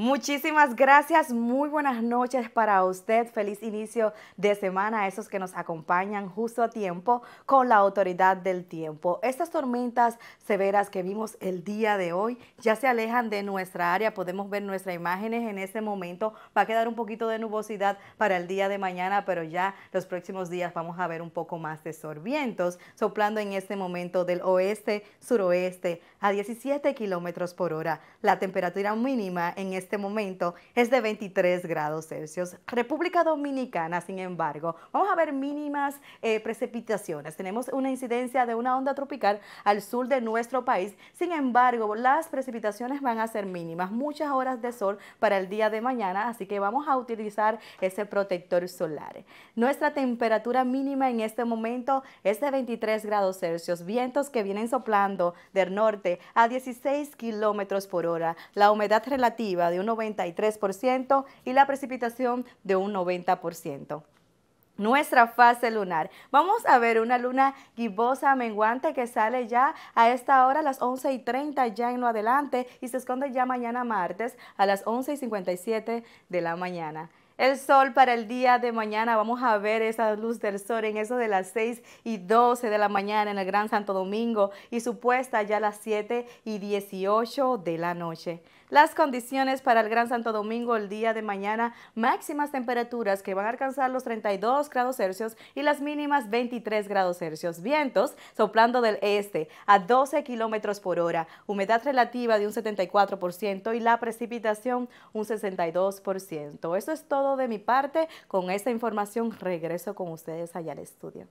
Muchísimas gracias, muy buenas noches para usted, feliz inicio de semana a esos que nos acompañan justo a tiempo con la autoridad del tiempo. Estas tormentas severas que vimos el día de hoy ya se alejan de nuestra área, podemos ver nuestras imágenes en este momento, va a quedar un poquito de nubosidad para el día de mañana, pero ya los próximos días vamos a ver un poco más de sorbientos soplando en este momento del oeste, suroeste a 17 kilómetros por hora. La temperatura mínima en este este momento es de 23 grados Celsius. República Dominicana, sin embargo, vamos a ver mínimas eh, precipitaciones. Tenemos una incidencia de una onda tropical al sur de nuestro país. Sin embargo, las precipitaciones van a ser mínimas. Muchas horas de sol para el día de mañana, así que vamos a utilizar ese protector solar. Nuestra temperatura mínima en este momento es de 23 grados Celsius. Vientos que vienen soplando del norte a 16 kilómetros por hora. La humedad relativa de un 93% y la precipitación de un 90% nuestra fase lunar. Vamos a ver una luna gibosa menguante que sale ya a esta hora, las 11 y 30 ya en lo adelante y se esconde ya mañana martes a las 11 y 57 de la mañana. El sol para el día de mañana, vamos a ver esa luz del sol en eso de las 6 y 12 de la mañana en el Gran Santo Domingo y supuesta ya a las 7 y 18 de la noche. Las condiciones para el Gran Santo Domingo el día de mañana, máximas temperaturas que van a alcanzar los 32 grados Celsius y las mínimas 23 grados Celsius. Vientos soplando del este a 12 kilómetros por hora, humedad relativa de un 74% y la precipitación un 62%. Eso es todo de mi parte. Con esta información regreso con ustedes allá al estudio.